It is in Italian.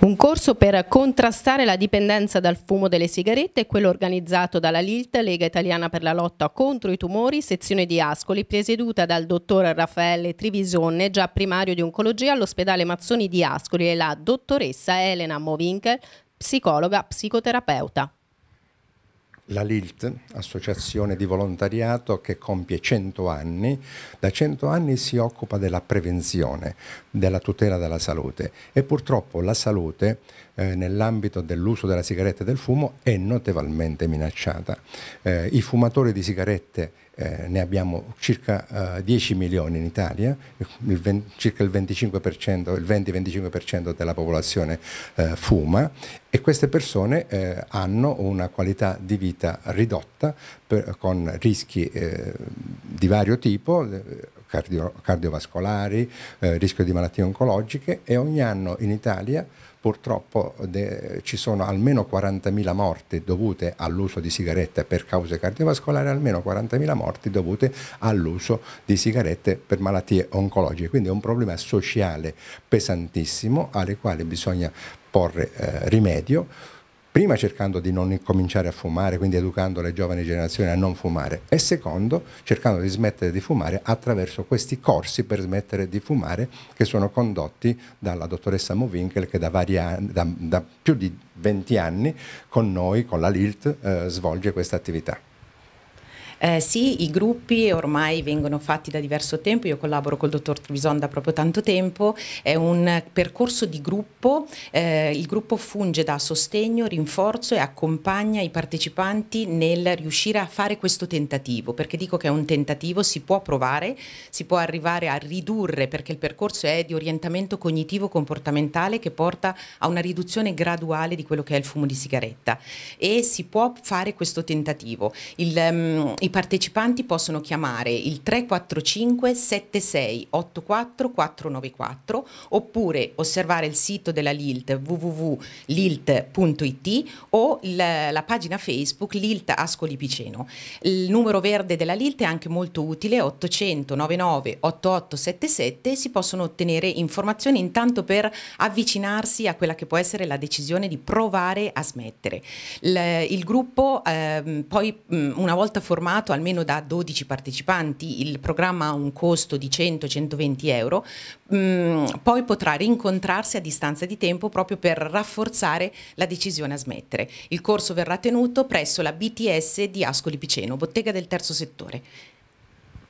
Un corso per contrastare la dipendenza dal fumo delle sigarette è quello organizzato dalla LILT, Lega Italiana per la lotta contro i tumori, sezione di Ascoli, presieduta dal dottor Raffaele Trivisonne, già primario di oncologia all'ospedale Mazzoni di Ascoli e la dottoressa Elena Movinkel, psicologa psicoterapeuta la LILT, associazione di volontariato che compie 100 anni, da 100 anni si occupa della prevenzione, della tutela della salute e purtroppo la salute eh, nell'ambito dell'uso della sigaretta e del fumo è notevolmente minacciata. Eh, I fumatori di sigarette eh, ne abbiamo circa eh, 10 milioni in Italia, il 20, circa il 25%, il 20-25% della popolazione eh, fuma e queste persone eh, hanno una qualità di vita ridotta per, con rischi eh, di vario tipo cardio, cardiovascolari, eh, rischio di malattie oncologiche e ogni anno in Italia purtroppo de, ci sono almeno 40.000 morti dovute all'uso di sigarette per cause cardiovascolari, almeno 40.000 morti dovute all'uso di sigarette per malattie oncologiche. Quindi è un problema sociale pesantissimo alle quali bisogna porre eh, rimedio prima cercando di non cominciare a fumare, quindi educando le giovani generazioni a non fumare, e secondo cercando di smettere di fumare attraverso questi corsi per smettere di fumare che sono condotti dalla dottoressa Movinkel che da, anni, da, da più di 20 anni con noi, con la LILT, eh, svolge questa attività. Eh, sì, i gruppi ormai vengono fatti da diverso tempo, io collaboro col dottor Trevisan da proprio tanto tempo, è un percorso di gruppo, eh, il gruppo funge da sostegno, rinforzo e accompagna i partecipanti nel riuscire a fare questo tentativo, perché dico che è un tentativo, si può provare, si può arrivare a ridurre, perché il percorso è di orientamento cognitivo comportamentale che porta a una riduzione graduale di quello che è il fumo di sigaretta e si può fare questo tentativo. Il, um, I i partecipanti possono chiamare il 345 76 84 494 oppure osservare il sito della LILT www.lilt.it o la, la pagina Facebook LILT Ascoli Piceno. Il numero verde della LILT è anche molto utile 800 99 8877 si possono ottenere informazioni intanto per avvicinarsi a quella che può essere la decisione di provare a smettere. il, il gruppo ehm, poi mh, una volta formato formato almeno da 12 partecipanti, il programma ha un costo di 100-120 euro, mh, mm, poi potrà rincontrarsi a distanza di tempo proprio per rafforzare la decisione a smettere. Il corso verrà tenuto presso la BTS di Ascoli Piceno, bottega del terzo settore.